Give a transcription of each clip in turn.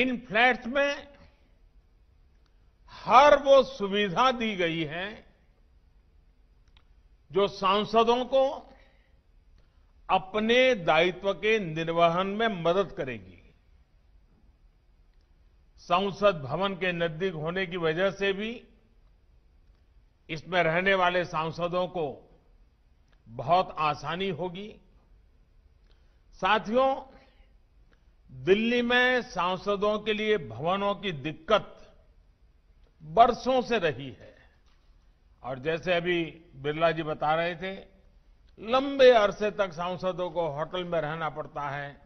इन flats में हर वो सुविधा दी गई है जो सांसदों को अपने दायित्व के निर्वहन में मदद करेगी संसद भवन के नजदीक होने की वजह से भी इसमें रहने वाले सांसदों को बहुत आसानी होगी साथियों दिल्ली में सांसदों के लिए भवनों की दिक्कत बरसों से रही है और जैसे अभी बिरला जी बता रहे थे लंबे अरसे तक सांसदों को होटल में रहना पड़ता है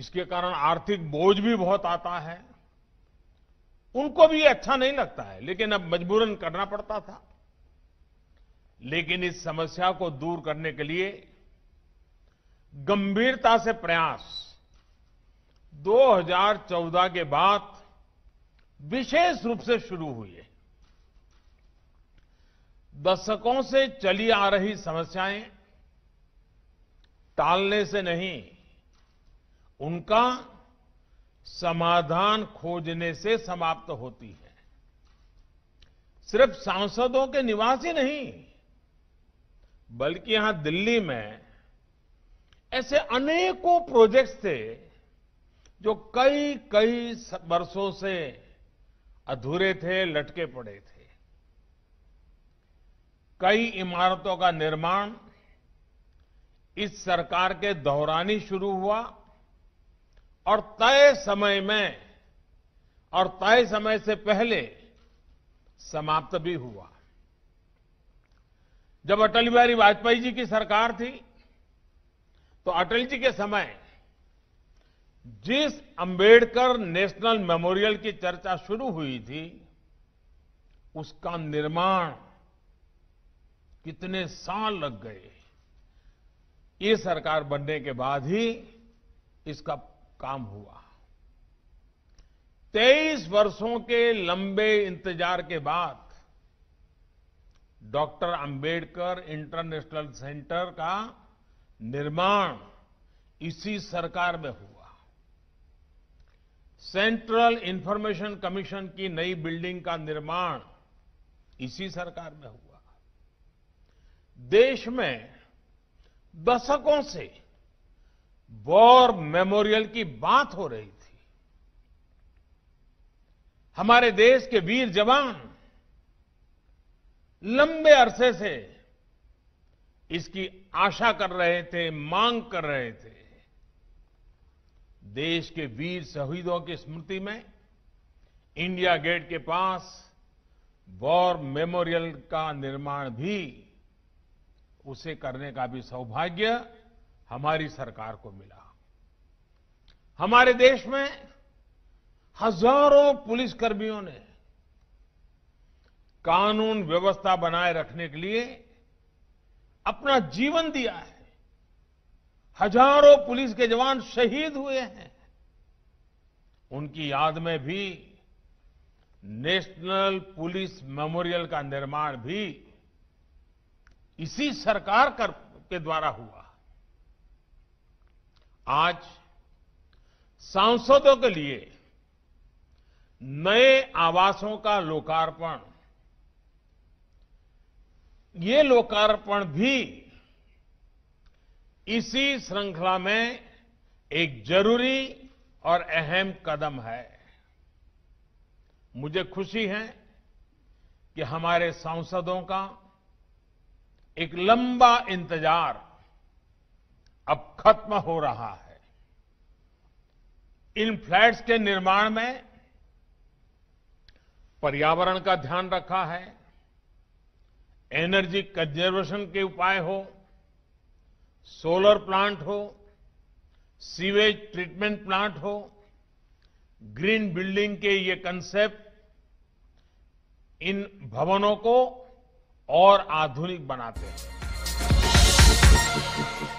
इसके कारण आर्थिक बोझ भी बहुत आता है उनको भी अच्छा नहीं लगता है लेकिन अब मजबूरन करना पड़ता था लेकिन इस समस्या को दूर करने के लिए गंभीरता से प्रयास 2014 के बाद विशेष रूप से शुरू हुए दशकों से चली आ रही समस्याएं टालने से नहीं उनका समाधान खोजने से समाप्त होती है सिर्फ सांसदों के निवास ही नहीं बल्कि यहां दिल्ली में ऐसे अनेकों प्रोजेक्ट्स थे जो कई कई वर्षों से अधूरे थे लटके पड़े थे कई इमारतों का निर्माण इस सरकार के दौरान ही शुरू हुआ और तय समय में और तय समय से पहले समाप्त भी हुआ जब अटल बिहारी वाजपेयी जी की सरकार थी तो अटल जी के समय जिस अंबेडकर नेशनल मेमोरियल की चर्चा शुरू हुई थी उसका निर्माण कितने साल लग गए ये सरकार बनने के बाद ही इसका काम हुआ तेईस वर्षों के लंबे इंतजार के बाद डॉक्टर अंबेडकर इंटरनेशनल सेंटर का निर्माण इसी सरकार में हुआ सेंट्रल इंफॉर्मेशन कमीशन की नई बिल्डिंग का निर्माण इसी सरकार में हुआ देश में दशकों से वॉर मेमोरियल की बात हो रही थी हमारे देश के वीर जवान लंबे अरसे से इसकी आशा कर रहे थे मांग कर रहे थे देश के वीर शहीदों की स्मृति में इंडिया गेट के पास वॉर मेमोरियल का निर्माण भी उसे करने का भी सौभाग्य हमारी सरकार को मिला हमारे देश में हजारों पुलिसकर्मियों ने कानून व्यवस्था बनाए रखने के लिए अपना जीवन दिया है हजारों पुलिस के जवान शहीद हुए हैं उनकी याद में भी नेशनल पुलिस मेमोरियल का निर्माण भी इसी सरकार कर, के द्वारा हुआ आज सांसदों के लिए नए आवासों का लोकार्पण ये लोकार्पण भी इसी श्रृंखला में एक जरूरी और अहम कदम है मुझे खुशी है कि हमारे सांसदों का एक लंबा इंतजार अब खत्म हो रहा है इन फ्लैट्स के निर्माण में पर्यावरण का ध्यान रखा है एनर्जी कंजर्वेशन के उपाय हो सोलर प्लांट हो सीवेज ट्रीटमेंट प्लांट हो ग्रीन बिल्डिंग के ये कंसेप्ट इन भवनों को और आधुनिक बनाते हैं